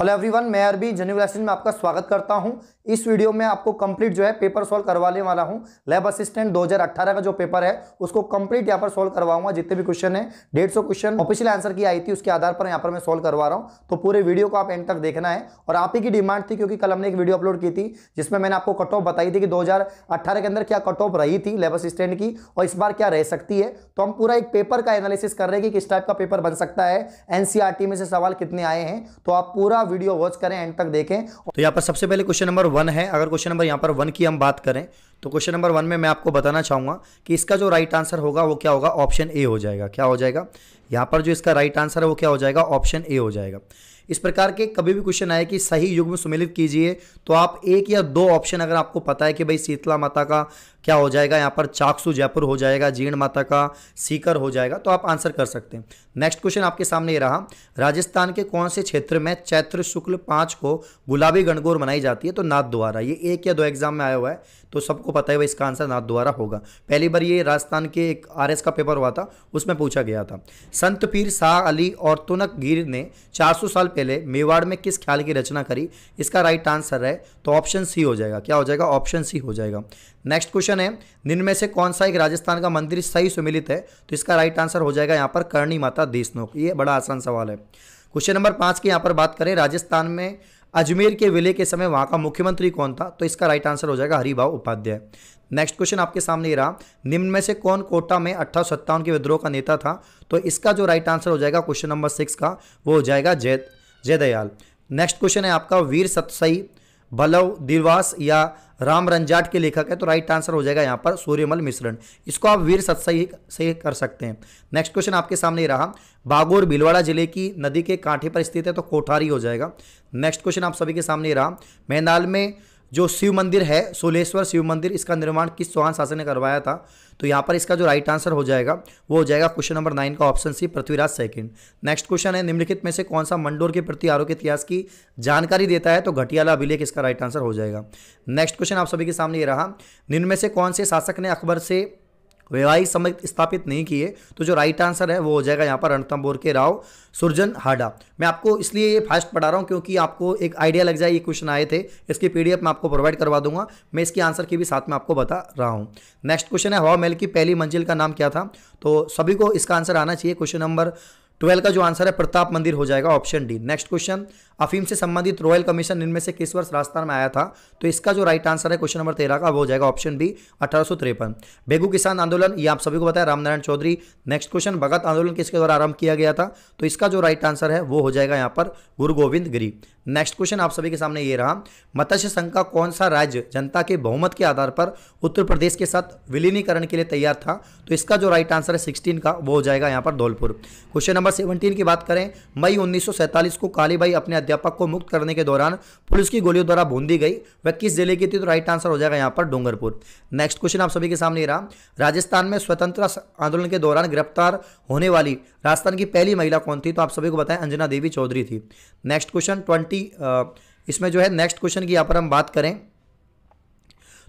hello everyone मैं अरबी general में आपका स्वागत करता हूं इस वीडियो में आपको कंप्लीट जो है पेपर सॉल्व करवाने वाला हूं लैब असिस्टेंट 2018 का जो पेपर है उसको कंप्लीट यहां पर सॉल्व करवाऊंगा जितने भी क्वेश्चन है डेढ़ सौ क्वेश्चन ऑफिशियल आंसर की आई थी उसके आधार पर यहां पर मैं सोल्व करवा रहा हूँ तो पूरे वीडियो को आप एंड तक देखना है और आप ही की डिमांड थी क्योंकि कल हमने एक वीडियो अपलोड की थी जिसमें मैंने आपको कट ऑफ बताई थी कि दो के अंदर क्या कट ऑफ रही थी लैब असिस्टेंट की और इस बार क्या रह सकती है तो हम पूरा एक पेपर का एनालिसिस कर रहे हैं कि किस टाइप का पेपर बन सकता है एनसीआरटी में से सवाल कितने आए हैं तो आप पूरा वीडियो वॉच करें एंड तक देखें तो यहाँ पर सबसे पहले क्वेश्चन नंबर वन है अगर क्वेश्चन नंबर यहाँ पर वन की हम बात करें तो क्वेश्चन नंबर वन में मैं आपको बताना चाहूंगा कि इसका जो राइट आंसर होगा वो क्या होगा ऑप्शन ए हो जाएगा क्या हो जाएगा यहाँ पर जो इसका राइट आंसर है वो क्या हो जाएगा ऑप्शन ए हो जाएगा इस प्रकार के कभी भी क्वेश्चन आए कि सही युग में सुमेलित कीजिए तो आप एक या दो ऑप्शन अगर आपको पता है कि भाई शीतला माता का क्या हो जाएगा यहाँ पर चाकसू जयपुर हो जाएगा जीर्ण माता का सीकर हो जाएगा तो आप आंसर कर सकते हैं नेक्स्ट क्वेश्चन आपके सामने ये रहा राजस्थान के कौन से क्षेत्र में चैत्र शुक्ल पाँच को गुलाबी गणगौर मनाई जाती है तो नाथ द्वारा ये एक या दो एग्जाम में आया हुआ है तो सबको पता है वह इसका आंसर नाथ द्वारा होगा पहली बार ये राजस्थान के एक आर का पेपर हुआ था उसमें पूछा गया था संत पीर शाह अली और तुनक गिर ने चार साल पहले मेवाड़ में किस ख्याल की रचना करी इसका राइट आंसर है तो ऑप्शन सी हो जाएगा क्या हो जाएगा ऑप्शन सी हो जाएगा नेक्स्ट क्वेश्चन क्वेश्चन है निम्न में से कौन सा एक राजस्थान का मंदिर सही सुमिलित है तो इसका राइट आंसर हो जाएगा यहाँ पर करणी माता देशनोक ये बड़ा आसान सवाल है क्वेश्चन नंबर पाँच की यहाँ पर बात करें राजस्थान में अजमेर के विलय के समय वहाँ का मुख्यमंत्री कौन था तो इसका राइट आंसर हो जाएगा हरिभाव उपाध्याय नेक्स्ट क्वेश्चन आपके सामने रहा निम्न में से कौन कोटा में अट्ठारह के विद्रोह का नेता था तो इसका जो राइट आंसर हो जाएगा क्वेश्चन नंबर सिक्स का वो हो जाएगा जय जय दयाल नेक्स्ट क्वेश्चन है आपका वीर सतसई भलव दिवास या राम रंजाट के लेखक है तो राइट आंसर हो जाएगा यहाँ पर सूर्यमल मिश्रण इसको आप वीर सत्सही से कर सकते हैं नेक्स्ट क्वेश्चन आपके सामने रहा बागोर भीलवाड़ा जिले की नदी के कांठे पर स्थित है तो कोठारी हो जाएगा नेक्स्ट क्वेश्चन आप सभी के सामने रहा मैनाल में जो शिव मंदिर है सोलेश्वर शिव मंदिर इसका निर्माण किस चौहान शासन ने करवाया था तो यहाँ पर इसका जो राइट आंसर हो जाएगा वो हो जाएगा क्वेश्चन नंबर नाइन का option C Prithviraj second next question है निम्नलिखित में से कौन सा मंडोर के प्रति आरोप इतिहास की जानकारी देता है तो घटियाला अभिलेख इसका राइट आंसर हो जाएगा नेक्स्ट क्वेश्चन आप सभी के सामने ये रहा निम्न में से कौन से शासक ने अकबर से वैवाहिक संबंध स्थापित नहीं किए तो जो राइट आंसर है वो हो जाएगा यहाँ पर रणतम के राव सुरजन हाडा मैं आपको इसलिए ये फास्ट पढ़ा रहा हूँ क्योंकि आपको एक आइडिया लग जाए ये क्वेश्चन आए थे इसकी पीडीएफ मैं आपको प्रोवाइड करवा दूंगा मैं इसके आंसर की भी साथ में आपको बता रहा हूँ नेक्स्ट क्वेश्चन है हवा महल की पहली मंजिल का नाम क्या था तो सभी को इसका आंसर आना चाहिए क्वेश्चन नंबर ट्वेल्व का जो आंसर है प्रताप मंदिर हो जाएगा ऑप्शन डी नेक्स्ट क्वेश्चन अफीम से संबंधित रॉयल कमीशन इनमें से किस वर्ष राजस्थान में आया था तो इसका जो राइट आंसर है क्वेश्चन नंबर तेरह का वो हो जाएगा ऑप्शन बी अठारह बेगू किसान आंदोलन ये आप सभी को बताया रामनारायण चौधरी नेक्स्ट क्वेश्चन भगत आंदोलन किसके द्वारा आरंभ किया गया था तो इसका जो राइट आंसर है वो हो जाएगा यहाँ पर गुरु गोविंद गिरी नेक्स्ट क्वेश्चन आप सभी के सामने ये रहा मत्स्य संघ का कौन सा राज्य जनता के बहुमत के आधार पर उत्तर प्रदेश के साथ विलीनीकरण के लिए तैयार था तो इसका जो राइट आंसर है सिक्सटीन का वो हो जाएगा यहाँ पर धौलपुर क्वेश्चन नंबर सेवनटीन की बात करें मई उन्नीस को कालीबाई अपने अध्यापक को मुक्त करने के दौरान पुलिस की गोलियों द्वारा भूंदी गई वह किस जिले की थी तो राइट आंसर हो जाएगा यहाँ पर डूंगरपुर नेक्स्ट क्वेश्चन आप सभी के सामने रहा राजस्थान में स्वतंत्र आंदोलन के दौरान गिरफ्तार होने वाली राजस्थान की पहली महिला कौन थी तो आप सभी को बताएं अंजना देवी चौधरी थी नेक्स्ट क्वेश्चन ट्वेंटी फिफ्टी इसमें जो है नेक्स्ट क्वेश्चन की यहाँ पर हम बात करें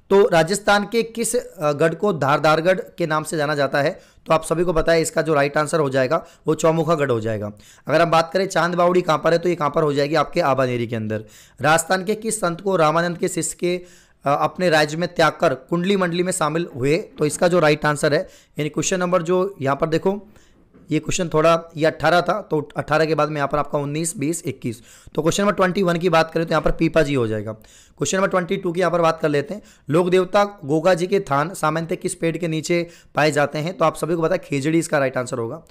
तो राजस्थान के किस गढ़ को धारदारगढ़ के नाम से जाना जाता है तो आप सभी को पता है इसका जो राइट आंसर हो जाएगा वो चौमुखा गढ़ हो जाएगा अगर हम बात करें चांद बावड़ी कहाँ पर है तो ये कहाँ पर हो जाएगी आपके आबादेरी के अंदर राजस्थान के किस संत को रामानंद के शिष्य के अपने राज्य में त्याग कर कुंडली मंडली में शामिल हुए तो इसका जो राइट आंसर है यानी क्वेश्चन नंबर जो यहाँ पर देखो ये क्वेश्चन थोड़ा ये अट्ठारह था तो अट्ठारह के बाद में यहाँ पर आपका उन्नीस बीस इक्कीस तो क्वेश्चन नंबर ट्वेंटी वन की बात करें तो यहाँ पर पीपा जी हो जाएगा क्वेश्चन नंबर ट्वेंटी टू की यहाँ पर बात कर लेते हैं लोक देवता गोगा जी के थान सामान्य किस पेड़ के नीचे पाए जाते हैं तो आप सभी को पता है खेजड़ी इसका राइट आंसर होगा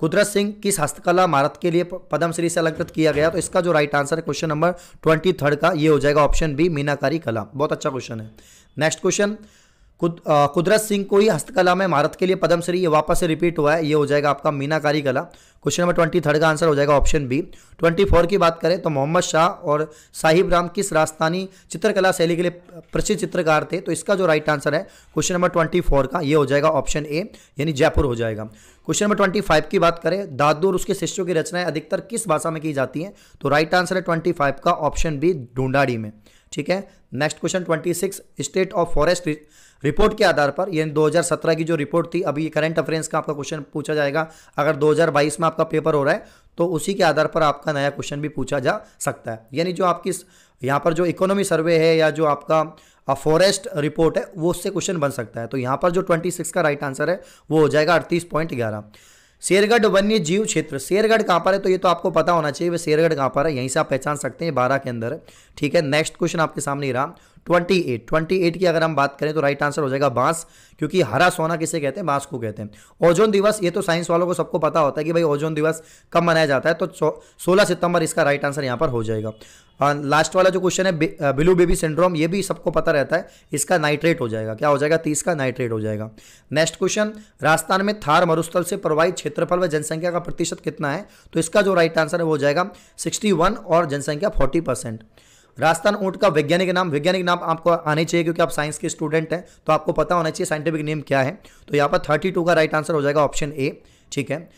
कुदरत सिंह किस हस्तकला भारत के लिए पद्मश्री से अलंकृत किया गया तो इसका जो राइट आंसर है क्वेश्चन नंबर ट्वेंटी थर्ड का ये हो जाएगा ऑप्शन बी मीनाकारी कला बहुत अच्छा क्वेश्चन है नेक्स्ट क्वेश्चन कुदरत सिंह को ही हस्तकला में भारत के लिए पद्मश्री ये वापस से रिपीट हुआ है ये हो जाएगा आपका मीनाकारी कला क्वेश्चन नंबर ट्वेंटी थर्ड का आंसर हो जाएगा ऑप्शन बी ट्वेंटी फोर की बात करें तो मोहम्मद शाह और साहिब राम किस राजस्थानी चित्रकला शैली के लिए प्रसिद्ध चित्रकार थे तो इसका जो राइट आंसर है क्वेश्चन नंबर ट्वेंटी फोर का ये हो जाएगा ऑप्शन ए यानी जयपुर हो जाएगा क्वेश्चन नंबर ट्वेंटी फाइव की बात करें दादू और उसके शिष्यों की रचनाएं अधिकतर किस भाषा में की जाती हैं तो राइट आंसर है ट्वेंटी फाइव का ऑप्शन बी ढूंढाड़ी में ठीक है next question twenty six state of forest report के आधार पर यानी 2017 की जो रिपोर्ट थी अभी करंट अफेयर्स का आपका क्वेश्चन पूछा जाएगा अगर 2022 में आपका पेपर हो रहा है तो उसी के आधार पर आपका नया क्वेश्चन भी पूछा जा सकता है यानी जो आपकी यहाँ पर जो इकोनॉमी सर्वे है या जो आपका फॉरेस्ट रिपोर्ट है वो उससे क्वेश्चन बन सकता है तो यहाँ पर जो ट्वेंटी का राइट आंसर है वो हो जाएगा अड़तीस पॉइंट ग्यारह शेरगढ़ वन्य जीव क्षेत्र शेरगढ़ कहाँ पर है तो ये तो आपको पता होना चाहिए वह शेरगढ़ कहाँ पर है यहीं से आप पहचान सकते हैं बारह के अंदर ठीक है नेक्स्ट क्वेश्चन आपके सामने ही रहा ट्वेंटी एट ट्वेंटी एट की अगर हम बात करें तो राइट आंसर हो जाएगा बांस क्योंकि हरा सोना किसे कहते हैं बांस को कहते हैं ओजोन दिवस ये तो साइंस वालों को सबको पता होता है कि भाई ओजोन दिवस कब मनाया जाता है तो सोलह सितंबर इसका राइट आंसर यहाँ पर हो जाएगा लास्ट वाला जो क्वेश्चन है ब्लू बेबी सिंड्रोम ये भी सबको पता रहता है इसका नाइट्रेट हो जाएगा क्या हो जाएगा तीस का नाइट्रेट हो जाएगा नेक्स्ट क्वेश्चन राजस्थान में थार मरुस्थल से प्रवाहित क्षेत्रफल व जनसंख्या का प्रतिशत कितना है तो इसका जो राइट आंसर है वो हो जाएगा सिक्सटी और जनसंख्या फोर्टी परसेंट राजस्थान ऊंट का वैज्ञानिक नाम वैज्ञानिक नाम आपको आने चाहिए क्योंकि आप साइंस के स्टूडेंट हैं तो आपको पता होना चाहिए साइंटिफिक नेम क्या है तो यहाँ पर थर्टी टू का राइट आंसर हो जाएगा ऑप्शन ए ठीक है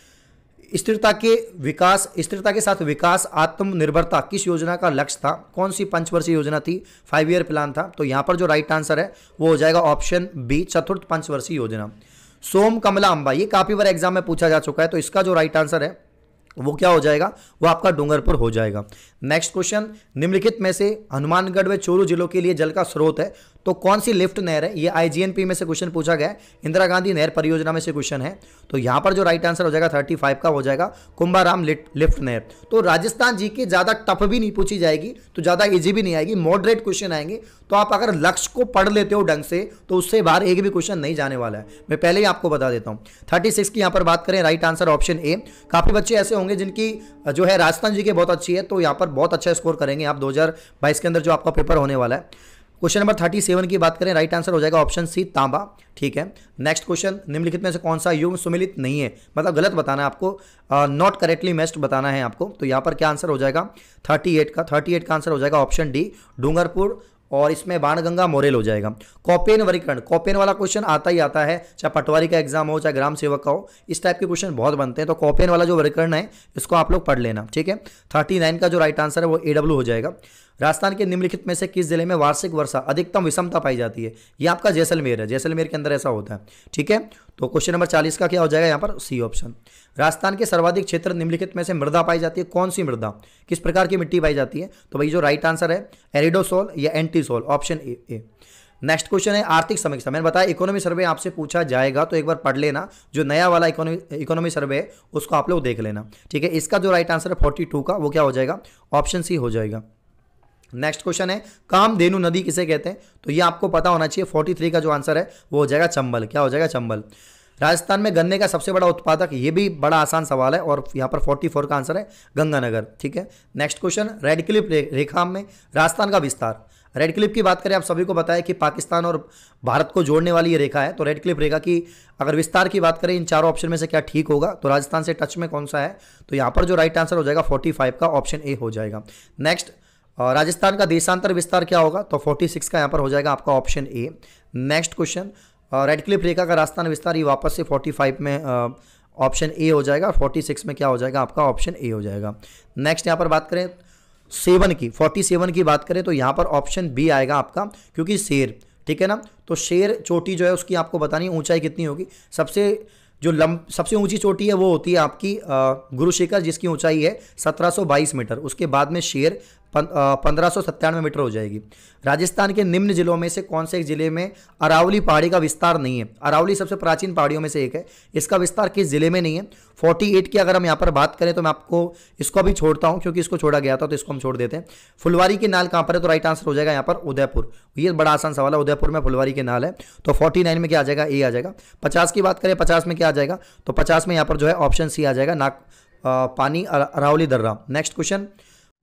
स्थिरता के विकास स्थिरता के साथ विकास आत्मनिर्भरता किस योजना का लक्ष्य था कौन सी पंचवर्षीय योजना थी फाइव ईयर प्लान था तो यहाँ पर जो राइट आंसर है वो हो जाएगा ऑप्शन बी चतुर्थ पंचवर्षीय योजना सोम कमला अंबा ये काफ़ी बार एग्जाम में पूछा जा चुका है तो इसका जो राइट आंसर है वो क्या हो जाएगा वो आपका डूंगरपुर हो जाएगा नेक्स्ट क्वेश्चन निम्नलिखित में से हनुमानगढ़ व चोरू जिलों के लिए जल का स्रोत है तो कौन सी लिफ्ट नहर है ये आईजीएनपी में से क्वेश्चन पूछा गया है इंदिरा गांधी नहर परियोजना में से क्वेश्चन है तो यहां पर जो राइट आंसर हो जाएगा थर्टी फाइव का हो जाएगा कुंभाराम लिफ्ट नहर तो राजस्थान जी की ज़्यादा टफ भी नहीं पूछी जाएगी तो ज़्यादा इजी भी नहीं आएगी मॉडरेट क्वेश्चन आएंगे तो आप अगर लक्ष्य को पढ़ लेते हो ढंग से तो उससे बाहर एक भी क्वेश्चन नहीं जाने वाला है मैं पहले ही आपको बता देता हूं थर्टी सिक्स की यहाँ पर बात करें राइट आंसर ऑप्शन ए काफ़ी बच्चे ऐसे होंगे जिनकी जो है राजस्थान जी के बहुत अच्छी है तो यहां पर बहुत अच्छा स्कोर करेंगे आप दो के अंदर जो आपका पेपर होने वाला है क्वेश्चन नंबर थर्टी सेवन की बात करें राइट आंसर हो जाएगा ऑप्शन सी तांबा ठीक है नेक्स्ट क्वेश्चन निम्नलिखित में से कौन सा युग सुमिलित नहीं है मतलब गलत बताना है आपको नॉट करेक्टली मेस्ट बताना है आपको तो यहाँ पर क्या आंसर हो जाएगा थर्टी एट का थर्टी एट का आंसर हो जाएगा ऑप्शन डी डूंगरपुर और इसमें बाणगंगा मोरेल हो जाएगा कॉपेन वरीकरण कॉपेन वाला क्वेश्चन आता ही आता है चाहे पटवारी का एग्जाम हो चाहे ग्राम सेवक का हो इस टाइप के क्वेश्चन बहुत बनते हैं तो कॉपेन वाला जो वरीकरण है इसको आप लोग पढ़ लेना ठीक है थर्टी नाइन का जो राइट आंसर है वो ए हो जाएगा राजस्थान के निम्नलिखित में से किस जिले में वार्षिक वर्षा अधिकतम विषमता पाई जाती है ये आपका जैसलमेर है जैसलमेर के अंदर ऐसा होता है ठीक है तो क्वेश्चन नंबर चालीस का क्या हो जाएगा यहाँ पर सी ऑप्शन राजस्थान के सर्वाधिक क्षेत्र निम्नलिखित में से मृदा पाई जाती है कौन सी मृदा किस प्रकार की मिट्टी पाई जाती है तो भाई जो राइट आंसर है एरिडोसोल या entisol option A A next question है आर्थिक समीक्षा मैंने बताया इकोनॉमी सर्वे आपसे पूछा जाएगा तो एक बार पढ़ लेना जो नया वाला इकोनॉमी इकोनॉमी सर्वे है उसको आप लोग देख लेना ठीक है इसका जो राइट आंसर है फोर्टी टू का वो क्या हो जाएगा ऑप्शन सी हो जाएगा नेक्स्ट क्वेश्चन है कामधेनु नदी किसे कहते हैं तो ये आपको पता होना चाहिए फोर्टी थ्री का जो आंसर है वो हो जाएगा चंबल क्या हो जाएगा चंबल राजस्थान में गन्ने का सबसे बड़ा उत्पादक ये भी बड़ा आसान सवाल है और यहाँ पर फोर्टी फोर का आंसर है गंगानगर ठीक है नेक्स्ट क्वेश्चन रेड क्लिप रेखा में राजस्थान का विस्तार रेड क्लिप की बात करें आप सभी को बताया कि पाकिस्तान और भारत को जोड़ने वाली ये रेखा है तो रेड क्लिप रेखा की अगर विस्तार की बात करें इन चारों ऑप्शन में से क्या ठीक होगा तो राजस्थान से टच में कौन सा है तो यहाँ पर जो राइट आंसर हो जाएगा फाइव का ऑप्शन ए हो जाएगा नेक्स्ट राजस्थान का देशांतर विस्तार क्या होगा तो 46 का यहाँ पर हो जाएगा आपका option A next question Radcliffe रेखा का राजस्थान विस्तार ये वापस से 45 में ऑप्शन ए हो जाएगा 46 में क्या हो जाएगा आपका ऑप्शन ए हो जाएगा नेक्स्ट यहाँ पर बात करें सेवन की 47 की बात करें तो यहाँ पर ऑप्शन बी आएगा आपका क्योंकि शेर ठीक है ना तो शेर चोटी जो है उसकी आपको बतानी ऊंचाई कितनी होगी सबसे जो लम सबसे ऊंची चोटी है वो होती है आपकी गुरुशेखर जिसकी ऊंचाई है 1722 मीटर उसके बाद में शेर पंद्रह मीटर हो जाएगी राजस्थान के निम्न जिलों में से कौन से एक जिले में अरावली पहाड़ी का विस्तार नहीं है अरावली सबसे प्राचीन पहाड़ियों में से एक है इसका विस्तार किस जिले में नहीं है 48 की अगर हम यहाँ पर बात करें तो मैं आपको इसको भी छोड़ता हूँ क्योंकि इसको छोड़ा गया था तो इसको हम छोड़ देते हैं फुलवारी के नाल कहाँ पर है तो राइट आंसर हो जाएगा यहाँ पर उदयपुर ये बड़ा आसान सवाल है उदयपुर में फुलवारी के नाल है तो फोर्टी में क्या आ जाएगा ए आ जाएगा पचास की बात करें पचास में क्या आ जाएगा तो पचास में यहाँ पर जो है ऑप्शन सी आ जाएगा ना पानी अरावली दर्रा नेक्स्ट क्वेश्चन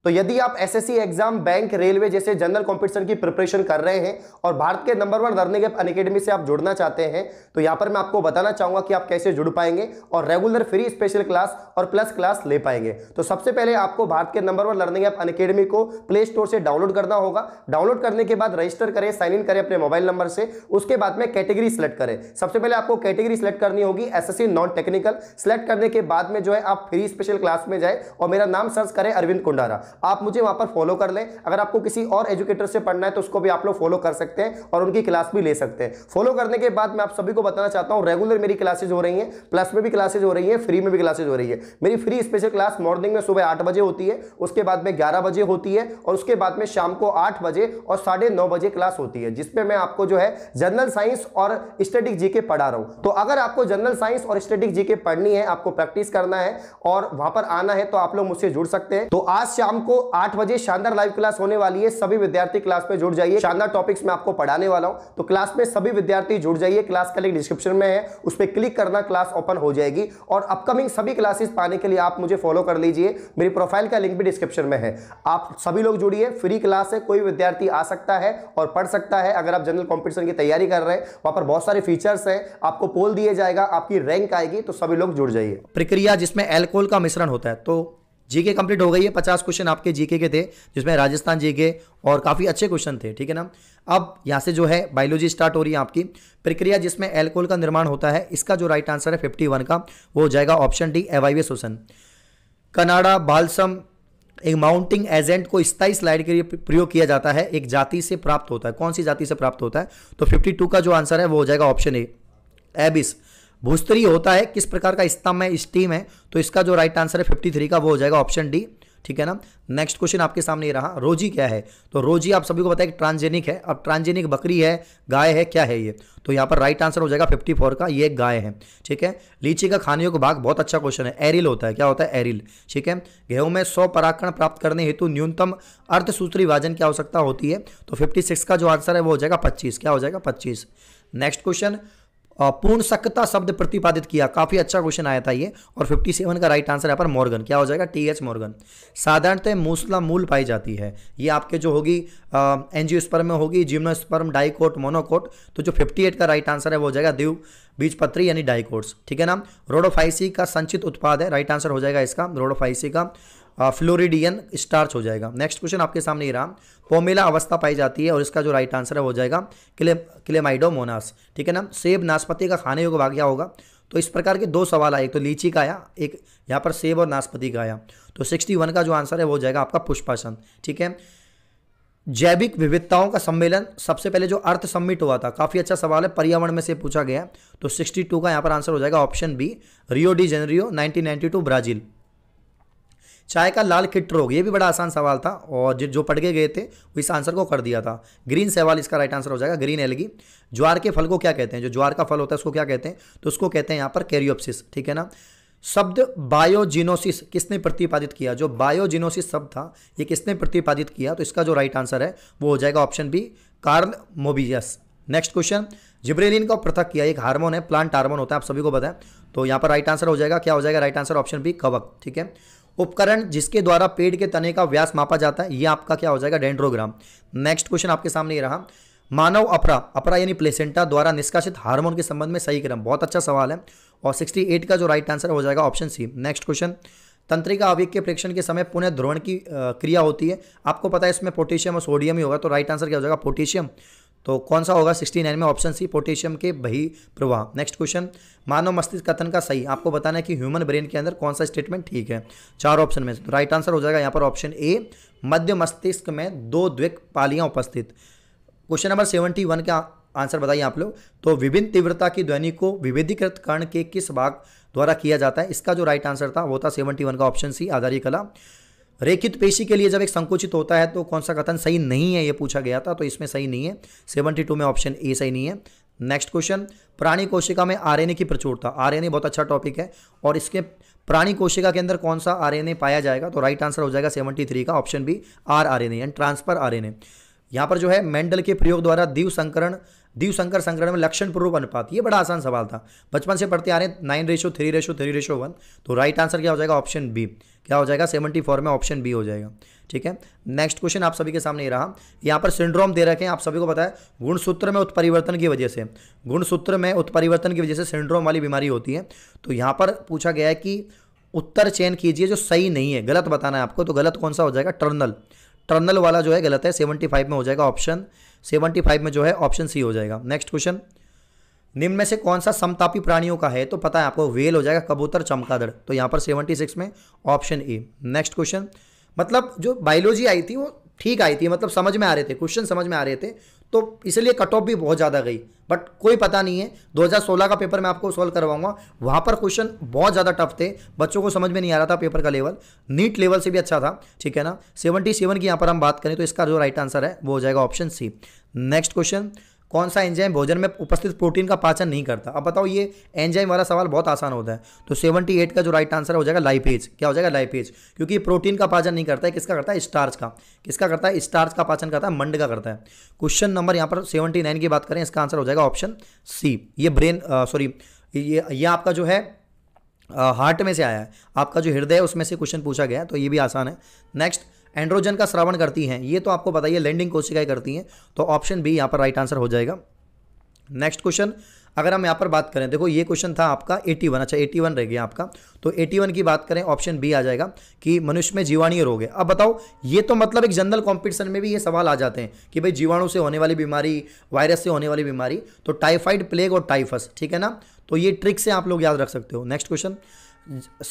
तो यदि आप एसएससी एग्जाम बैंक रेलवे जैसे जनरल कंपटीशन की प्रिपरेशन कर रहे हैं और भारत के number one running app academy से आप जुड़ना चाहते हैं तो यहां पर मैं आपको बताना चाहूंगा कि आप कैसे जुड़ पाएंगे और रेगुलर फ्री स्पेशल क्लास और प्लस क्लास ले पाएंगे तो सबसे पहले आपको भारत के number one learning app academy को प्ले स्टोर से डाउनलोड करना होगा डाउनलोड करने के बाद रजिस्टर करें साइन इन करें अपने मोबाइल नंबर से उसके बाद में कैटेगरी सिलेक्ट करें सबसे पहले आपको कैटेगरी सिलेक्ट करनी होगी एस नॉन टेक्निकल सिलेक्ट करने के बाद में जो है आप फ्री स्पेशल क्लास में जाए और मेरा नाम सर्च करें अरविंद कुंडारा आप मुझे वहां पर फॉलो कर लें अगर आपको किसी और एजुकेटर से पढ़ना है तो उसको भी आप लोग फॉलो कर सकते हैं और उनकी क्लास भी ले सकते हैं फॉलो करने के बाद मैं आप सभी को बताना चाहता हूँ रेगुलर मेरी क्लासेज हो रही है प्लस में भी क्लासेज हो रही है फ्री में भी क्लासेज हो रही है मेरी फ्री स्पेशल क्लास मॉर्निंग में सुबह आठ बजे होती है उसके बाद में ग्यारह बजे होती है और उसके बाद में शाम को आठ बजे और साढ़े बजे क्लास होती है जिसमें मैं आपको जो है जनरल साइंस और स्टेटिक जीके पढ़ा रहा हूं तो अगर आपको जनरल साइंस और स्टेटिक जीके पढ़नी है आपको प्रैक्टिस करना है और वहां पर आना है तो आप लोग मुझसे जुड़ सकते हैं तो आज शाम शाम को आठ बजे शानदार लाइव क्लास होने वाली है सभी विद्यार्थी क्लास में जुड़ जाइए शानदार टॉपिक्स में आपको पढ़ाने वाला हूं तो क्लास में सभी विद्यार्थी जुड़ जाइए क्लास का लिंक डिस्क्रिप्शन में है उस पर क्लिक करना क्लास ओपन हो जाएगी और अपकमिंग सभी क्लासेस पाने के लिए आप मुझे फॉलो कर लीजिए मेरी प्रोफाइल का लिंक भी डिस्क्रिप्शन में है आप सभी लोग जुड़िए फ्री क्लास है कोई विद्यार्थी आ सकता है और पढ़ सकता है अगर आप जनरल कॉम्पिटिशन की तैयारी कर रहे हैं वहां पर बहुत सारे फीचर्स है आपको पोल दिया जाएगा आपकी रैंक आएगी तो सभी लोग जुड़ जाइए प्रक्रिया जिसमें एल्कोहल का मिश्रण होता है तो जीके कंप्लीट हो गई है पचास क्वेश्चन आपके जीके के थे जिसमें राजस्थान जीके और काफ़ी अच्छे क्वेश्चन थे ठीक है ना अब यहाँ से जो है बायोलॉजी स्टार्ट हो रही है आपकी प्रक्रिया जिसमें एल्कोहल का निर्माण होता है इसका जो राइट आंसर है फिफ्टी वन का वो हो जाएगा ऑप्शन डी एवाइवे शोषण कनाडा बालसम एक माउंटिंग एजेंट को स्थाई स्लाइड के लिए प्रयोग किया जाता है एक जाति से प्राप्त होता है कौन सी जाति से प्राप्त होता है तो 52 का जो आंसर है वो हो जाएगा ऑप्शन ए एबिस भूस्तरी होता है किस प्रकार का स्तंभ है स्टीम है तो इसका जो राइट आंसर है फिफ्टी थ्री का वो हो जाएगा ऑप्शन डी ठीक है ना नेक्स्ट क्वेश्चन आपके सामने ही रहा रोजी क्या है तो रोजी आप सभी को पता है कि ट्रांसजेनिक है अब ट्रांसजेनिक बकरी है गाय है क्या है ये तो यहाँ पर राइट आंसर हो जाएगा फिफ्टी फोर का ये गाय है ठीक है लीची का खाने का भाग बहुत अच्छा क्वेश्चन है एरिल होता है क्या होता है एरिल ठीक है गेहूं में सौ पराक्रण प्राप्त करने हेतु न्यूनतम अर्थसूत्री वाजन की आवश्यकता होती है तो फिफ्टी का जो आंसर है वो हो जाएगा पच्चीस क्या हो जाएगा पच्चीस नेक्स्ट क्वेश्चन पूर्ण सकता शब्द प्रतिपादित किया काफ़ी अच्छा क्वेश्चन आया था ये और 57 का राइट आंसर यहाँ पर मॉर्गन क्या हो जाएगा टी एच मॉर्गन साधारणतः मूसला मूल पाई जाती है ये आपके जो होगी एनजीओ स्पर्म में होगी जिम्नोस्पर्म डाइकोट मोनोकोट तो जो 58 का राइट आंसर है वो हो जाएगा दीव बीजपत्री यानी डाइकोट्स ठीक है ना रोडोफाइसी का संचित उत्पाद है राइट आंसर हो जाएगा इसका रोडोफाइसी का फ्लोरिडियन स्टार्च हो जाएगा नेक्स्ट क्वेश्चन आपके सामने ही रहा पोमेला अवस्था पाई जाती है और इसका जो राइट आंसर है हो जाएगा क्ले क्लेमाइडोमोनास ठीक है ना सेब नाशपति का खाने योग्य भाग क्या होगा तो इस प्रकार के दो सवाल आए एक तो लीची का आया एक यहाँ पर सेब और नाशपति का आया तो सिक्सटी वन का जो आंसर है वो हो जाएगा आपका पुष्पासन ठीक है जैविक विविधताओं का सम्मेलन सबसे पहले जो अर्थ सम्मिट हुआ था काफ़ी अच्छा सवाल है पर्यावरण में से पूछा गया तो 62 का यहाँ पर आंसर हो जाएगा option B Rio de Janeiro 1992 Brazil चाय का लाल किट रोग ये भी बड़ा आसान सवाल था और जो जो पटके गए थे वो इस आंसर को कर दिया था ग्रीन सवाल इसका राइट आंसर हो जाएगा ग्रीन एलगी ज्वार के फल को क्या कहते हैं जो ज्वार का फल होता है उसको क्या कहते हैं तो उसको कहते हैं यहाँ पर कैरियोपसिस ठीक है ना शब्द बायोजिनोसिस किसने प्रतिपादित किया जो बायोजिनोसिस शब्द था ये किसने प्रतिपादित किया तो इसका जो राइट आंसर है वो हो जाएगा option B Karl Mobius next question gibberellin का पृथक किया एक हार्मोन है प्लांट हार्मोन होता है आप सभी को बताएं तो यहाँ पर राइट आंसर हो जाएगा क्या हो जाएगा राइट आंसर ऑप्शन बी कवक ठीक है उपकरण जिसके द्वारा पेड़ के तने का व्यास मापा जाता है ये आपका क्या हो जाएगा डेंड्रोग्राम नेक्स्ट क्वेश्चन आपके सामने ये रहा मानव अपरा अपरा यानी प्लेसेंटा द्वारा निष्कासित हार्मोन के संबंध में सही क्रम बहुत अच्छा सवाल है और 68 का जो राइट आंसर हो जाएगा ऑप्शन सी नेक्स्ट क्वेश्चन तंत्रिका आवेग के प्रेक्षण के समय पुनः ध्रोण की क्रिया होती है आपको पता है इसमें पोटेशियम और सोडियम ही होगा तो राइट आंसर क्या हो जाएगा पोटेशियम तो कौन सा होगा 69 में ऑप्शन सी पोटेशियम के बही प्रवाह नेक्स्ट क्वेश्चन मानव मस्तिष्क कथन का सही आपको बताना है कि ह्यूमन ब्रेन के अंदर कौन सा स्टेटमेंट ठीक है चार ऑप्शन में तो राइट आंसर हो जाएगा यहाँ पर ऑप्शन ए मध्य मस्तिष्क में दो द्विक पालियाँ उपस्थित क्वेश्चन नंबर सेवेंटी वन का आंसर बताइए आप लोग तो विभिन्न तीव्रता की ध्वनि को विभेदीकृत कर्ण के किस भाग द्वारा किया जाता है इसका जो राइट आंसर था वो था सेवेंटी वन का ऑप्शन सी आधारी कला रेखित पेशी के लिए जब एक संकुचित होता है तो कौन सा कथन सही नहीं है ये पूछा गया था तो इसमें सही नहीं है सेवेंटी टू में ऑप्शन ए सही नहीं है नेक्स्ट क्वेश्चन प्राणी कोशिका में आरएनए की प्रचुरता आरएनए बहुत अच्छा टॉपिक है और इसके प्राणी कोशिका के अंदर कौन सा आरएनए पाया जाएगा तो राइट आंसर हो जाएगा सेवेंटी थ्री का option B R R N and transfer R N पर जो है मेंडल के प्रयोग द्वारा दीव संकरण दीव शंकर संकरण में लक्षण पूर्व अनुपात ये बड़ा आसान सवाल था बचपन से पढ़ते आ रहे हैं nine ratio three ratio three ratio one तो राइट आंसर क्या हो जाएगा ऑप्शन बी क्या हो जाएगा सेवेंटी फोर में ऑप्शन बी हो जाएगा ठीक है नेक्स्ट क्वेश्चन आप सभी के सामने ही रहा यहाँ पर सिंड्रोम दे रखे हैं आप सभी को पता है गुणसूत्र में उत्परिवर्तन की वजह से गुणसूत्र में उत्परिवर्तन की वजह से सिंड्रोम वाली बीमारी होती है तो यहाँ पर पूछा गया है कि उत्तर चयन कीजिए जो सही नहीं है गलत बताना है आपको तो गलत कौन सा हो जाएगा टर्नल टर्नल वाला जो है गलत है सेवेंटी फाइव में हो जाएगा ऑप्शन सेवेंटी फाइव में जो है ऑप्शन सी हो जाएगा नेक्स्ट क्वेश्चन निम्न में से कौन सा समतापी प्राणियों का है तो पता है आपको वेल हो जाएगा कबूतर चमकादड़ तो यहाँ पर सेवेंटी सिक्स में ऑप्शन ए नेक्स्ट क्वेश्चन मतलब जो बायोलॉजी आई थी वो ठीक आई थी मतलब समझ में आ रहे थे क्वेश्चन समझ में आ रहे थे तो इसलिए कट ऑफ भी बहुत ज़्यादा गई बट कोई पता नहीं है 2016 का पेपर मैं आपको सॉल्व करवाऊंगा वहाँ पर क्वेश्चन बहुत ज़्यादा टफ थे बच्चों को समझ में नहीं आ रहा था पेपर का लेवल नीट लेवल से भी अच्छा था ठीक है ना 77 की यहाँ पर हम बात करें तो इसका जो राइट आंसर है वो हो जाएगा ऑप्शन सी नेक्स्ट क्वेश्चन कौन सा एंजाइम भोजन में उपस्थित प्रोटीन का पाचन नहीं करता अब बताओ ये एंजाइम वाला सवाल बहुत आसान होता है तो 78 का जो राइट आंसर हो जाएगा लाइपेज क्या हो जाएगा लाइपेज क्योंकि प्रोटीन का पाचन नहीं करता है किसका करता है स्टार्च का किसका करता है स्टार्च का पाचन करता है मंड का करता है क्वेश्चन नंबर यहाँ पर सेवेंटी की बात करें इसका आंसर हो जाएगा ऑप्शन सी ये ब्रेन सॉरी ये ये आपका जो है हार्ट में से आया है आपका जो हृदय है उसमें से क्वेश्चन पूछा गया है तो ये भी आसान है नेक्स्ट एंड्रोजन का श्रवण करती हैं ये तो आपको बताइए लैंडिंग कोशिकाएं करती हैं तो ऑप्शन बी यहाँ पर राइट आंसर हो जाएगा नेक्स्ट क्वेश्चन अगर हम यहाँ पर बात करें देखो ये क्वेश्चन था आपका 81 अच्छा 81 रह गया आपका तो 81 की बात करें ऑप्शन बी आ जाएगा कि मनुष्य में जीवाणु रोग है अब बताओ ये तो मतलब एक जनरल कॉम्पिटिशन में भी ये सवाल आ जाते हैं कि भाई जीवाणु से होने वाली बीमारी वायरस से होने वाली बीमारी तो टाइफाइड प्लेग और टाइफस ठीक है ना तो ये ट्रिक से आप लोग याद रख सकते हो नेक्स्ट क्वेश्चन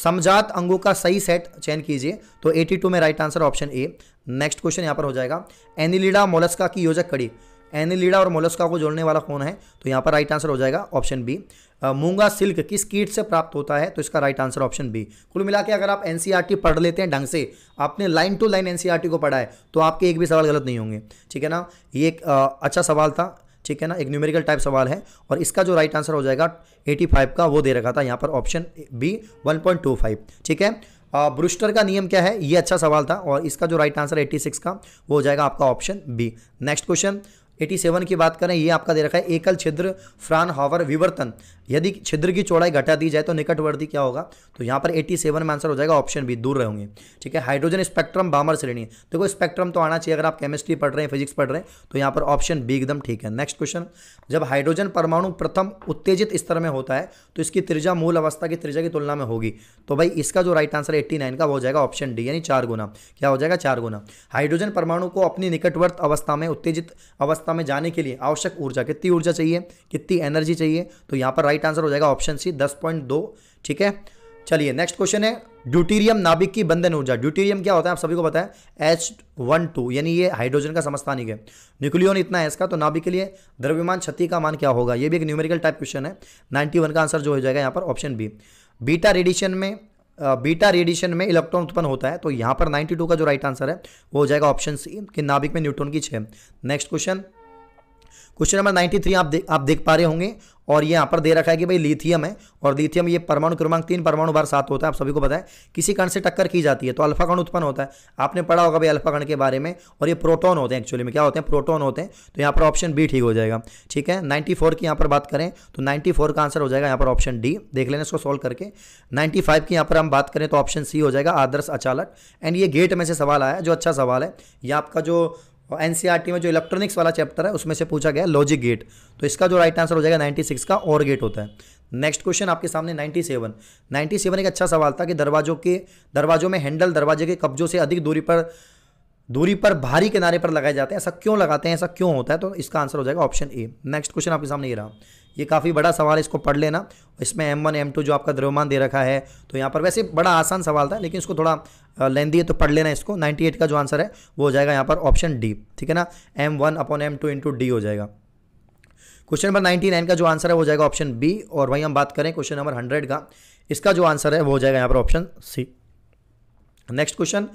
समझात अंगों का सही सेट चयन कीजिए तो 82 में right answer option A next question यहां पर हो जाएगा एनिलीडा मोलस्का की योजक कड़ी एनिलीडा और मोलस्का को जोड़ने वाला कौन है तो यहां पर राइट आंसर हो जाएगा ऑप्शन बी मूंगा सिल्क किस कीट से प्राप्त होता है तो इसका राइट आंसर ऑप्शन बी कुल मिला के अगर आप एनसीईआरटी e पढ़ लेते हैं ढंग से आपने लाइन टू लाइन एनसीईआरटी को पढ़ा है तो आपके एक भी सवाल गलत नहीं होंगे ठीक है ना ये एक आ, अच्छा सवाल था ठीक है ना एक न्यूमेरिकल टाइप सवाल है और इसका जो राइट आंसर हो जाएगा 85 का वो दे रखा था यहाँ पर ऑप्शन बी 1.25 ठीक है ब्रूस्टर का नियम क्या है ये अच्छा सवाल था और इसका जो राइट आंसर 86 का वो हो जाएगा आपका ऑप्शन बी नेक्स्ट क्वेश्चन 87 की बात करें ये आपका दे रखा है एकल छिद्र फ्रान हॉवर विवर्तन यदि छिद्र की चौड़ाई घटा दी जाए तो निकटवर्ती क्या होगा तो यहाँ पर 87 में आंसर हो जाएगा ऑप्शन बी दूर रहेंगे ठीक है हाइड्रोजन स्पेक्ट्रम बामर श्रेणी देखो तो स्पेक्ट्रम तो आना चाहिए अगर आप केमिस्ट्री पढ़ रहे हैं फिजिक्स पढ़ रहे हैं तो यहाँ पर ऑप्शन बी एकदम ठीक है नेक्स्ट क्वेश्चन जब हाइड्रोजन परमाणु प्रथम उत्तेजित स्तर में होता है तो इसकी त्रिजा मूल अवस्था की त्रिजा की तुलना में होगी तो भाई इसका जो राइट आंसर एट्टी का हो जाएगा ऑप्शन डी यानी चार गुना क्या हो जाएगा चार गुना हाइड्रोजन परमाणु को अपनी निकटवर्त अवस्था में उत्तेजित अवस्था सत्ता में जाने के लिए आवश्यक ऊर्जा कितनी ऊर्जा चाहिए कितनी एनर्जी चाहिए तो यहाँ पर राइट आंसर हो जाएगा ऑप्शन सी दस पॉइंट दो ठीक है चलिए नेक्स्ट क्वेश्चन है ड्यूटीरियम नाभिक की बंधन ऊर्जा ड्यूटीरियम क्या होता है आप सभी को पता है एच वन टू यानी ये हाइड्रोजन का समस्थानिक है न्यूक्लियोन इतना है इसका तो नाभिक के लिए द्रव्यमान क्षति का मान क्या होगा ये भी एक न्यूमेरिकल टाइप क्वेश्चन है 91 का आंसर जो हो जाएगा यहाँ पर ऑप्शन बी बीटा रेडिएशन में बीटा रेडिएशन में इलेक्ट्रॉन उत्पन्न होता है तो यहाँ पर 92 का जो राइट आंसर है वो हो जाएगा ऑप्शन सी कि नाभिक में न्यूट्रॉन की छः नेक्स्ट क्वेश्चन क्वेश्चन नंबर 93 आप दे, आप देख पा रहे होंगे और ये यहाँ पर दे रखा है कि भाई लिथियम है और लिथियम ये परमाणु क्रमांक तीन परमाणु बार सात होता है आप सभी को पता है किसी कण से टक्कर की जाती है तो अल्फा कण उत्पन्न होता है आपने पढ़ा होगा भाई अल्फा कण के बारे में और ये प्रोटॉन होते हैं एक्चुअली में क्या होते हैं प्रोटॉन होते हैं तो यहाँ पर ऑप्शन बी ठीक हो जाएगा ठीक है नाइन्टी की यहाँ पर बात करें तो नाइन्टी का आंसर हो जाएगा यहाँ पर ऑप्शन डी देख लेना इसको सोल्व करके नाइन्टी की यहाँ पर हम बात करें तो ऑप्शन सी हो जाएगा आदर्श अचालक एंड ये गेट में से सवाल आया जो अच्छा सवाल है यह आपका जो और एन e में जो इलेक्ट्रॉनिक्स वाला चैप्टर है उसमें से पूछा गया लॉजिक गेट तो इसका जो राइट आंसर हो जाएगा 96 का और गेट होता है नेक्स्ट क्वेश्चन आपके सामने 97 97 एक अच्छा सवाल था कि दरवाजों के दरवाजों में हैंडल दरवाजे के कब्जों से अधिक दूरी पर दूरी पर भारी किनारे पर लगाए जाते हैं ऐसा क्यों लगाते हैं ऐसा क्यों होता है तो इसका आंसर हो जाएगा ऑप्शन ए नेक्स्ट क्वेश्चन आपके सामने ये रहा ये काफ़ी बड़ा सवाल है इसको पढ़ लेना इसमें एम वन एम टू जो आपका द्रव्यमान दे रखा है तो यहाँ पर वैसे बड़ा आसान सवाल था लेकिन इसको थोड़ा लेंदी है तो पढ़ लेना इसको 98 का जो आंसर है वो हो जाएगा यहाँ पर ऑप्शन डी ठीक है ना M one upon M two into D हो जाएगा क्वेश्चन नंबर 99 का जो आंसर है वो हो जाएगा ऑप्शन बी और वहीं हम बात करें क्वेश्चन नंबर हंड्रेड का इसका जो आंसर है वो हो जाएगा यहाँ पर ऑप्शन सी नेक्स्ट क्वेश्चन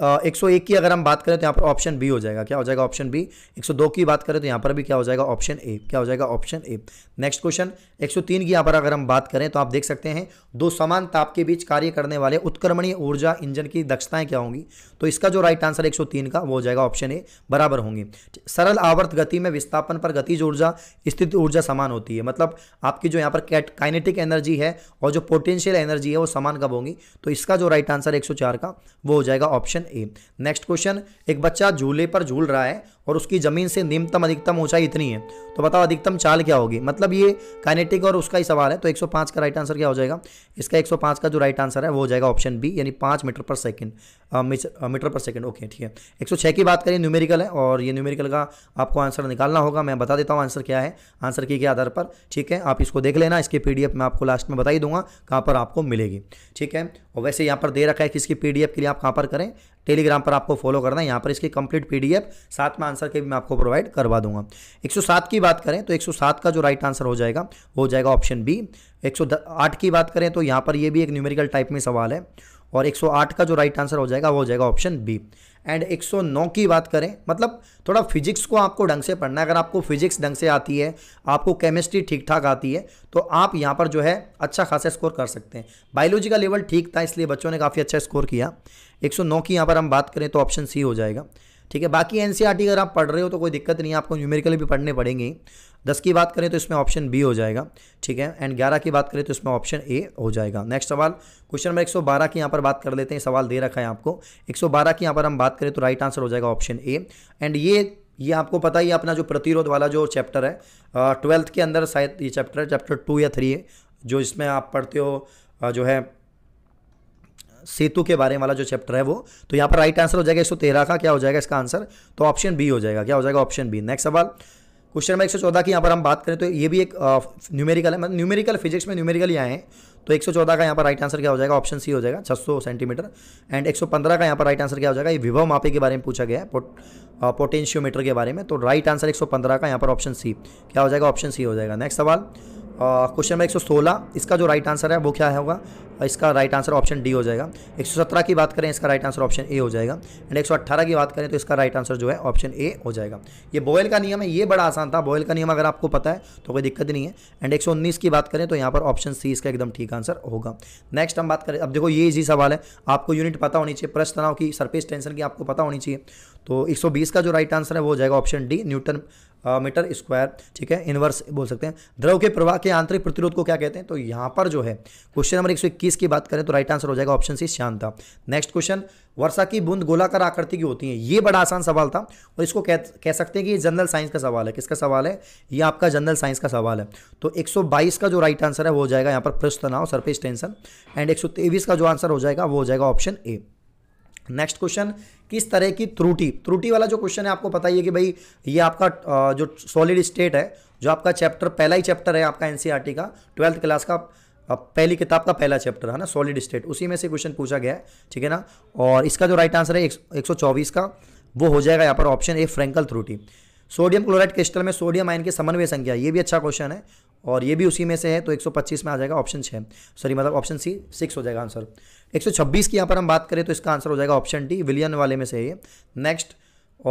101 की अगर हम बात करें तो यहाँ पर ऑप्शन बी हो जाएगा क्या हो जाएगा ऑप्शन बी 102 की बात करें तो यहाँ पर भी क्या हो जाएगा ऑप्शन ए क्या हो जाएगा ऑप्शन ए नेक्स्ट क्वेश्चन 103 की यहाँ पर अगर हम बात करें तो आप देख सकते हैं दो समान ताप के बीच कार्य करने वाले उत्क्रमणीय ऊर्जा इंजन की दक्षताएं क्या होंगी तो इसका जो राइट आंसर एक का वो हो जाएगा ऑप्शन ए बराबर होंगे सरल आवर्त गति में विस्थापन पर गतिज ऊर्जा स्थित ऊर्जा समान होती है मतलब आपकी जो यहाँ पर कैट काइनेटिक एनर्जी है और जो पोटेंशियल एनर्जी है वो समान कब होंगी तो इसका जो राइट आंसर एक का वो हो जाएगा option option A next question एक बच्चा झूले पर झूल रहा है और उसकी ज़मीन से निम्नतम अधिकतम ऊंचाई इतनी है तो बताओ अधिकतम चाल क्या होगी मतलब ये काइनेटिक और उसका ही सवाल है तो 105 का राइट आंसर क्या हो जाएगा इसका 105 का जो राइट आंसर है वो हो जाएगा ऑप्शन बी यानी पाँच metre per second metre per second okay ठीक है एक की बात करें न्यूमेरिकल है और ये न्यूमेरिकल का आपको आंसर निकालना होगा मैं बता देता हूँ आंसर क्या है आंसर की के आधार पर ठीक है आप इसको देख लेना इसकी पी मैं आपको लास्ट में बता ही दूंगा कहाँ पर आपको मिलेगी ठीक है और वैसे यहाँ पर दे रखा है कि इसकी पी के लिए आप कहाँ पर करें टेलीग्राम पर आपको फॉलो करना है यहाँ पर इसकी कंप्लीट पीडीएफ साथ में आंसर के भी मैं आपको प्रोवाइड करवा दूंगा 107 की बात करें तो 107 का जो राइट आंसर हो जाएगा वो हो जाएगा ऑप्शन बी 108 की बात करें तो यहाँ पर ये भी एक न्यूमेरिकल टाइप में सवाल है और 108 का जो राइट आंसर हो जाएगा वो हो जाएगा ऑप्शन बी एंड 109 की बात करें मतलब थोड़ा फिजिक्स को आपको ढंग से पढ़ना है अगर आपको फिजिक्स ढंग से आती है आपको केमिस्ट्री ठीक ठाक आती है तो आप यहाँ पर जो है अच्छा खासा स्कोर कर सकते हैं बायोलॉजी का लेवल ठीक था इसलिए बच्चों ने काफ़ी अच्छा स्कोर किया 109 की यहाँ पर हम बात करें तो ऑप्शन सी हो जाएगा ठीक है बाकी एन e अगर आप पढ़ रहे हो तो कोई दिक्कत नहीं है आपको न्यूमेरिकल भी पढ़ने पड़ेंगे दस की बात करें तो इसमें ऑप्शन बी हो जाएगा ठीक है एंड ग्यारह की बात करें तो इसमें ऑप्शन ए हो जाएगा नेक्स्ट सवाल क्वेश्चन नंबर एक सौ बारह की यहाँ पर बात कर लेते हैं सवाल दे रखा है आपको एक सौ बारह की यहाँ पर हम बात करें तो राइट आंसर हो जाएगा ऑप्शन ए एंड ये ये आपको पता ही अपना जो प्रतिरोध वाला जो चैप्टर है ट्वेल्थ के अंदर शायद ये चैप्टर है चैप्टर टू या थ्री है जो इसमें आप पढ़ते हो जो है सेतु के बारे वाला जो चैप्टर है वो तो यहाँ पर राइट आंसर हो जाएगा एक का क्या हो जाएगा इसका आंसर तो ऑप्शन बी हो जाएगा क्या हो जाएगा ऑप्शन बी नेक्स्ट सवाल क्वेश्चन नंबर एक सौ चौदह की यहाँ पर हम बात करें तो ये भी एक न्यूमेरिकल है मतलब न्यूमेरिकल फिजिक्स में न्यूमेरिकल ही आए हैं तो 114 का यहाँ पर राइट आंसर क्या हो जाएगा ऑप्शन सी हो जाएगा 600 सेंटीमीटर एंड 115 का यहाँ पर राइट आंसर क्या हो जाएगा ये विभव मापे के बारे में पूछा गया है पोटेंशियोमीटर के बारे में तो राइट आंसर 115 का यहाँ पर ऑप्शन सी क्या हो जाएगा ऑप्शन सी हो जाएगा नेक्स्ट सवाल क्वेश्चन नंबर 116 इसका जो राइट आंसर है वो क्या होगा इसका राइट आंसर ऑप्शन डी हो जाएगा 117 की बात करें इसका राइट आंसर ऑप्शन ए हो जाएगा एंड 118 की बात करें तो इसका राइट आंसर जो है ऑप्शन ए हो जाएगा ये बॉयल का नियम है ये बड़ा आसान था बॉयल का नियम अगर आपको पता है तो कोई दिक्कत नहीं है एंड 119 की बात करें तो यहाँ पर ऑप्शन सी इसका एकदम ठीक आंसर होगा नेक्स्ट हम बात करें अब देखो ये इजी सवाल है आपको यूनिट पता होनी चाहिए प्रश्न तनाव की सरफेस टेंशन की आपको पता होनी चाहिए तो 120 का जो राइट आंसर है वो हो जाएगा option D newton metre square ठीक है इनवर्स बोल सकते हैं द्रव के प्रवाह के आंतरिक प्रतिरोध को क्या कहते हैं तो यहाँ पर जो है क्वेश्चन नंबर 121 की बात करें तो राइट आंसर हो जाएगा ऑप्शन सी शांता नेक्स्ट क्वेश्चन वर्षा की बूंद गोलाकार आकृति की होती है ये बड़ा आसान सवाल था और इसको कह कह सकते हैं कि ये जनरल साइंस का सवाल है किसका सवाल है ये आपका जनरल साइंस का सवाल है तो 122 का जो राइट आंसर है वो हो जाएगा यहाँ पर पृष्ठ तनाव सरफेस टेंशन एंड 123 का जो आंसर हो जाएगा वो हो जाएगा ऑप्शन ए नेक्स्ट क्वेश्चन किस तरह की त्रुटि त्रुटि वाला जो क्वेश्चन है आपको पता ही है कि भाई ये आपका जो सॉलिड स्टेट है जो आपका चैप्टर पहला ही चैप्टर है आपका एनसीईआरटी e का ट्वेल्थ क्लास का पहली किताब का पहला चैप्टर है ना सॉलिड स्टेट उसी में से क्वेश्चन पूछा गया है ठीक है ना और इसका जो राइट आंसर है एक सौ चौबीस का वो हो जाएगा यहाँ पर ऑप्शन ए फ्रेंकल त्रुटि सोडियम क्लोराइड क्रिस्टल में सोडियम आयन की समन्वय संख्या ये भी अच्छा क्वेश्चन है और ये भी उसी में से है तो 125 में आ जाएगा ऑप्शन छः सॉरी मतलब ऑप्शन सी सिक्स हो जाएगा आंसर 126 की यहाँ पर हम बात करें तो इसका आंसर हो जाएगा ऑप्शन डी विलियन वाले में से ये नेक्स्ट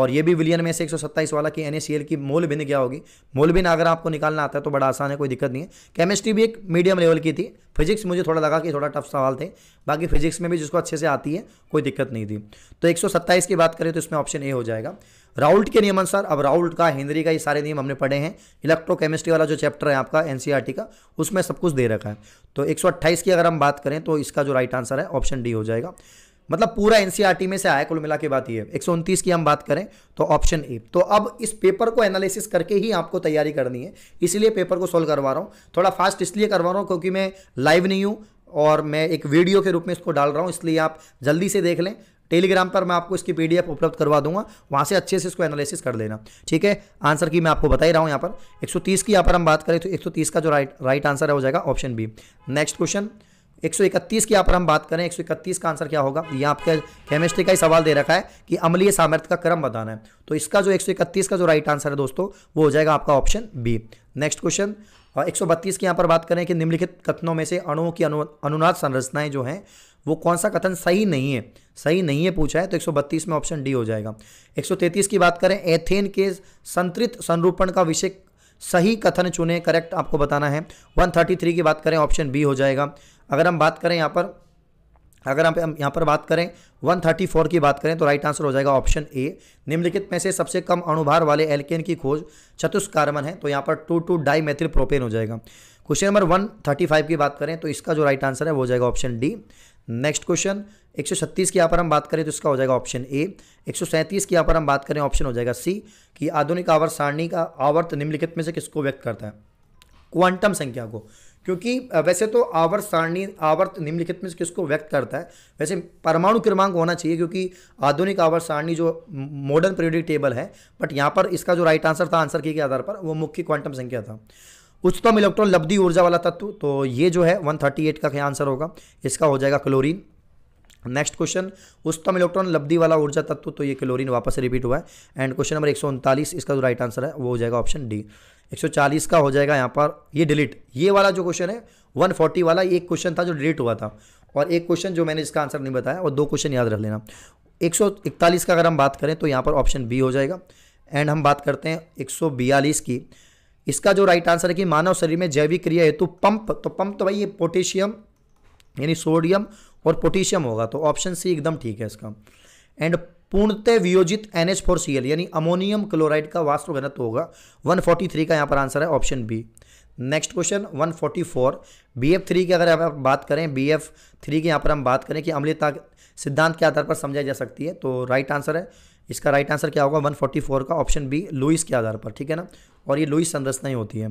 और ये भी विलियन में से 127 वाला कि एन की मोल भिन्न क्या होगी मोल भिन्न अगर आपको निकालना आता है तो बड़ा आसान है कोई दिक्कत नहीं है केमिस्ट्री भी एक मीडियम लेवल की थी फिजिक्स मुझे थोड़ा लगा कि थोड़ा टफ सवाल थे बाकी फिजिक्स में भी जिसको अच्छे से आती है कोई दिक्कत नहीं थी तो एक की बात करें तो इसमें ऑप्शन ए हो जाएगा राउल्ट के नियम अनुसार अब राउल्ट का हेनरी का ये सारे नियम हमने पढ़े हैं इलेक्ट्रोकेमिस्ट्री वाला जो चैप्टर है आपका एनसीईआरटी e का उसमें सब कुछ दे रखा है तो 128 की अगर हम बात करें तो इसका जो राइट आंसर है ऑप्शन डी हो जाएगा मतलब पूरा एनसीईआरटी e में से आया कुल मिला के बात ये एक की हम बात करें तो ऑप्शन ए तो अब इस पेपर को एनालिसिस करके ही आपको तैयारी करनी है इसलिए पेपर को सोल्व करवा रहा हूँ थोड़ा फास्ट इसलिए करवा रहा हूँ क्योंकि मैं लाइव नहीं हूँ और मैं एक वीडियो के रूप में इसको डाल रहा हूँ इसलिए आप जल्दी से देख लें टेलीग्राम पर मैं आपको इसकी पीडीएफ उपलब्ध करवा दूंगा वहां से अच्छे से इसको एनालिसिस कर लेना ठीक है आंसर की मैं आपको बता ही रहा हूं यहाँ पर 130 की यहाँ पर हम बात करें तो 130 का जो राइट राइट आंसर है हो जाएगा ऑप्शन बी नेक्स्ट क्वेश्चन 131 की यहां पर हम बात करें 131 तो का आंसर क्या होगा यहाँ आपके केमिस्ट्री का ही सवाल दे रखा है कि अमलीय सामर्थ्य का क्रम बताना है तो इसका जो 131 का जो राइट आंसर है दोस्तों वो हो जाएगा आपका ऑप्शन बी नेक्स्ट क्वेश्चन और 132 की यहाँ पर बात करें कि निम्नलिखित कथनों में से अणुओं की अनु अनुनाद संरचनाएं जो हैं वो कौन सा कथन सही नहीं है सही नहीं है पूछा है तो 132 में ऑप्शन डी हो जाएगा 133 की बात करें एथेन के संतृत संरूपण का विषय सही कथन चुने करेक्ट आपको बताना है 133 की बात करें ऑप्शन बी हो जाएगा अगर हम बात करें यहाँ पर अगर हम यहाँ पर बात करें 134 की बात करें तो राइट आंसर हो जाएगा ऑप्शन ए निम्नलिखित में से सबसे कम अणुभार वाले एल्केन की खोज चतुष कार्बन है तो यहाँ पर two two dimethylpropane हो जाएगा क्वेश्चन नंबर 135 की बात करें तो इसका जो राइट आंसर है वो हो जाएगा ऑप्शन डी नेक्स्ट क्वेश्चन 136 की यहाँ पर हम बात करें तो इसका हो जाएगा ऑप्शन ए 137 की यहाँ पर हम बात करें ऑप्शन हो जाएगा सी कि आधुनिक आवर्त सारणी का आवर्त निम्नलिखित में से किसको व्यक्त करता है क्वांटम संख्या को क्योंकि वैसे तो आवर्त सारणी आवर्त निम्नलिखित में से किसको व्यक्त करता है वैसे परमाणु क्रमांक होना चाहिए क्योंकि आधुनिक आवर्त सारणी जो मॉडर्न पीरियोडिक टेबल है बट यहाँ पर इसका जो राइट आंसर था आंसर के आधार पर वो मुख्य क्वांटम संख्या था उच्चतम इलेक्ट्रॉन लब्धि ऊर्जा वाला तत्व तो ये जो है 138 का क्या आंसर होगा इसका हो जाएगा क्लोरीन नेक्स्ट क्वेश्चन उच्चतम इलेक्ट्रॉन लब्धि वाला ऊर्जा तत्व तो ये क्लोरीन वापस रिपीट हुआ है एंड क्वेश्चन नंबर एक इसका जो राइट आंसर है वो हो जाएगा ऑप्शन डी 140 का हो जाएगा यहाँ पर ये डिलीट ये वाला जो क्वेश्चन है 140 वाला एक क्वेश्चन था जो डिलीट हुआ था और एक क्वेश्चन जो मैंने इसका आंसर नहीं बताया और दो क्वेश्चन याद रख लेना 141 का अगर हम बात करें तो यहाँ पर ऑप्शन बी हो जाएगा एंड हम बात करते हैं 142 की इसका जो राइट आंसर है कि मानव शरीर में जैविक क्रिया हेतु पंप तो पंप तो भाई ये पोटेशियम यानी सोडियम और पोटेशियम होगा तो ऑप्शन सी एकदम ठीक है इसका एंड पूर्णतः वियोजित N H four C L यानी अमोनियम क्लोराइड का वास्तव घनत्व होगा 143 का यहाँ पर आंसर है option B next question 144 three की अगर आप बात करें बी एफ थ्री की यहाँ पर हम बात करें कि अम्लिता सिद्धांत के आधार पर समझाई जा सकती है तो राइट आंसर है इसका राइट आंसर क्या होगा 144 का ऑप्शन बी लुइस के आधार पर ठीक है ना और ये लुई संरचना ही होती है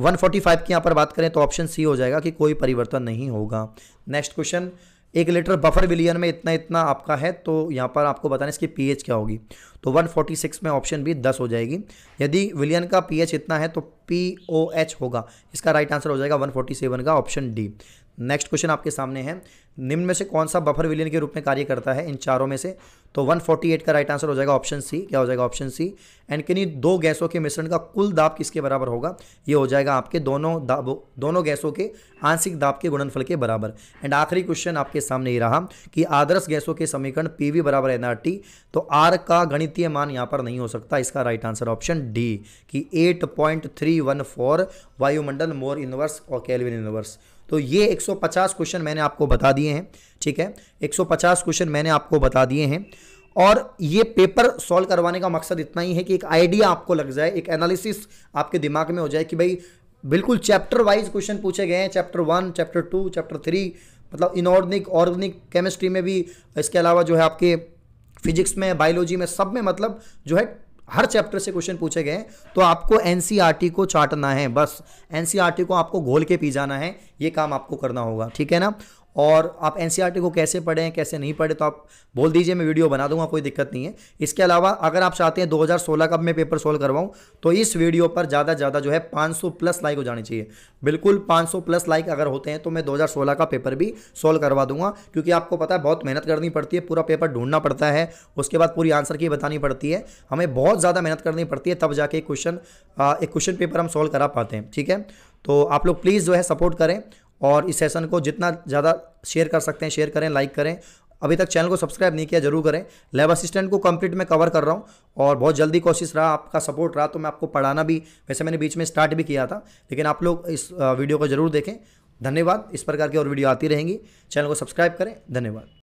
145 की यहाँ पर बात करें तो ऑप्शन सी हो जाएगा कि कोई परिवर्तन नहीं होगा नेक्स्ट क्वेश्चन एक लीटर बफर विलियन में इतना इतना आपका है तो यहाँ पर आपको बताना इसकी पीएच क्या होगी तो 146 में ऑप्शन बी 10 हो जाएगी यदि विलियन का पीएच इतना है तो पी ओ एच होगा इसका राइट आंसर हो जाएगा 147 का ऑप्शन डी नेक्स्ट क्वेश्चन आपके सामने है निम्न में से कौन सा बफर विलियन के रूप में कार्य करता है इन चारों में से तो 148 का राइट आंसर हो जाएगा ऑप्शन सी क्या हो जाएगा ऑप्शन सी एंड किन्हीं दो गैसों के मिश्रण का कुल दाब किसके बराबर होगा ये हो जाएगा आपके दोनों दाब दोनों गैसों के आंशिक दाब के गुणनफल के बराबर एंड आखिरी क्वेश्चन आपके सामने ही रहा कि आदर्श गैसों के समीकरण पी वी बराबर एन टी तो आर का गणितीय मान यहाँ पर नहीं हो सकता इसका राइट आंसर ऑप्शन डी कि eight point three one four वायुमंडल मोर इनवर्स और कैलविन इनवर्स तो ये 150 क्वेश्चन मैंने आपको बता दिए हैं ठीक है 150 क्वेश्चन मैंने आपको बता दिए हैं और ये पेपर सॉल्व करवाने का मकसद इतना ही है कि एक आइडिया आपको लग जाए एक एनालिसिस आपके दिमाग में हो जाए कि भाई बिल्कुल चैप्टर वाइज क्वेश्चन पूछे गए हैं chapter one chapter two chapter three मतलब इनऑर्गनिक ऑर्गेनिक केमिस्ट्री में भी इसके अलावा जो है आपके फिजिक्स में बायोलॉजी में सब में मतलब जो है हर चैप्टर से क्वेश्चन पूछे गए तो आपको एनसीईआरटी e को चाटना है बस एनसीईआरटी e को आपको घोल के पी जाना है ये काम आपको करना होगा ठीक है ना और आप एन e को कैसे पढ़ें कैसे नहीं पढ़े तो आप बोल दीजिए मैं वीडियो बना दूंगा कोई दिक्कत नहीं है इसके अलावा अगर आप चाहते हैं 2016 का मैं पेपर सोल्व करवाऊँ तो इस वीडियो पर ज़्यादा से ज़्यादा जो है 500 प्लस लाइक हो जानी चाहिए बिल्कुल 500 प्लस लाइक अगर होते हैं तो मैं 2016 का पेपर भी सोल्व करवा दूंगा क्योंकि आपको पता है बहुत मेहनत करनी पड़ती है पूरा पेपर ढूंढना पड़ता है उसके बाद पूरी आंसर की बतानी पड़ती है हमें बहुत ज़्यादा मेहनत करनी पड़ती है तब जाके क्वेश्चन एक क्वेश्चन पेपर हम सोल्व करा पाते हैं ठीक है तो आप लोग प्लीज़ जो है सपोर्ट करें और इस सेशन को जितना ज़्यादा शेयर कर सकते हैं शेयर करें लाइक करें अभी तक चैनल को सब्सक्राइब नहीं किया जरूर करें लैब असिस्टेंट को कंप्लीट में कवर कर रहा हूँ और बहुत जल्दी कोशिश रहा आपका सपोर्ट रहा तो मैं आपको पढ़ाना भी वैसे मैंने बीच में स्टार्ट भी किया था लेकिन आप लोग इस वीडियो को जरूर देखें धन्यवाद इस प्रकार की और वीडियो आती रहेंगी चैनल को सब्सक्राइब करें धन्यवाद